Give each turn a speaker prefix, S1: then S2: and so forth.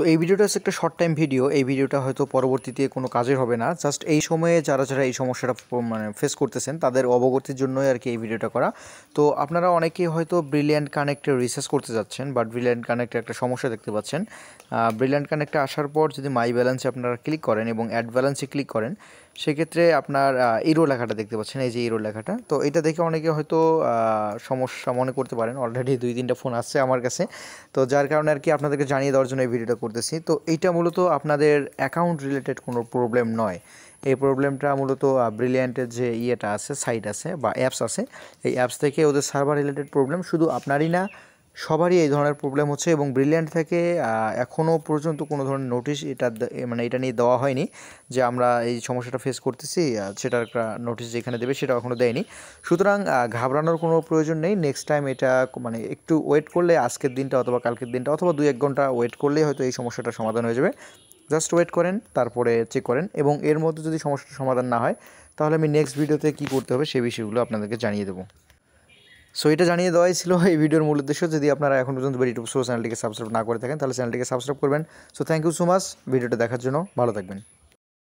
S1: তো এই ভিডিওটা হচ্ছে একটা শর্ট টাইম ভিডিও এই ভিডিওটা হয়তো পরবর্তীতে কোনো কাজের হবে না জাস্ট এই সময়ে যারা যারা এই সমস্যাটা মানে ফেস করতেছেন তাদের অবগতির জন্যই আর কি এই ভিডিওটা করা তো আপনারা অনেকেই হয়তো ব্রিলিয়ান্ট কানেক্টে রিসার্চ করতে যাচ্ছেন বাট ব্রিলিয়ান্ট কানেক্টে একটা সমস্যা দেখতে পাচ্ছেন ব্রিলিয়ান্ট কানেক্টে আসার পর যদি মাই ব্যালেন্সে আপনারা ক্লিক করেন এবং অ্যাড ব্যালেন্সে ক্লিক করেন সেক্ষেত্রে আপনার ইরো লেখাটা দেখতে পাচ্ছেন এই যে ইরো লেখাটা তো এটা দেখে অনেকে হয়তো সমস্যা মনে করতে পারেন অলরেডি দুই তিনটা ফোন আসছে আমার কাছে তো যার কারণে আর কি আপনাদেরকে জানিয়ে দেওয়ার জন্য এই ভিডিওটা করতেছি তো এইটা মূলত আপনাদের অ্যাকাউন্ট রিলেটেড কোনো প্রবলেম নয় এই প্রবলেমটা মূলত ব্রিলিয়ান্টের যে ইয়েটা আছে সাইট আছে বা অ্যাপস আছে এই অ্যাপস থেকে ওদের সার্ভার রিলেটেড প্রবলেম শুধু আপনারই না সবারই এই ধরনের প্রবলেম হচ্ছে এবং ব্রিলিয়ান্ট থেকে এখনও পর্যন্ত কোনো ধরনের নোটিশ এটা মানে এটা নিয়ে দেওয়া হয়নি যে আমরা এই সমস্যাটা ফেস করতেছি সেটার একটা নোটিশ যেখানে দেবে সেটা এখনও দেয়নি সুতরাং ঘাবড়ানোর কোনো প্রয়োজন নেই নেক্সট টাইম এটা মানে একটু ওয়েট করলে আজকের দিনটা অথবা কালকের দিনটা অথবা দু এক ঘন্টা ওয়েট করলেই হয়তো এই সমস্যাটা সমাধান হয়ে যাবে জাস্ট ওয়েট করেন তারপরে চেক করেন এবং এর মধ্যে যদি সমস্যার সমাধান না হয় তাহলে আমি নেক্সট ভিডিওতে কী করতে হবে সে বিষয়গুলো আপনাদেরকে জানিয়ে দেবো সো এটা জানিয়ে দেওয়াই ছিল এই ভিডিওর মূল উদ্দেশ্য যদি আপনারা এখন পর্যন্ত ইউটিউব শো চ্যানেলটিকে সাবস্ক্রাইব না করে থাকেন তাহলে চ্যানেলটিকে সাবস্ক্রাইব করবেন so thank you so much ভিডিওটা দেখার জন্য ভালো থাকবেন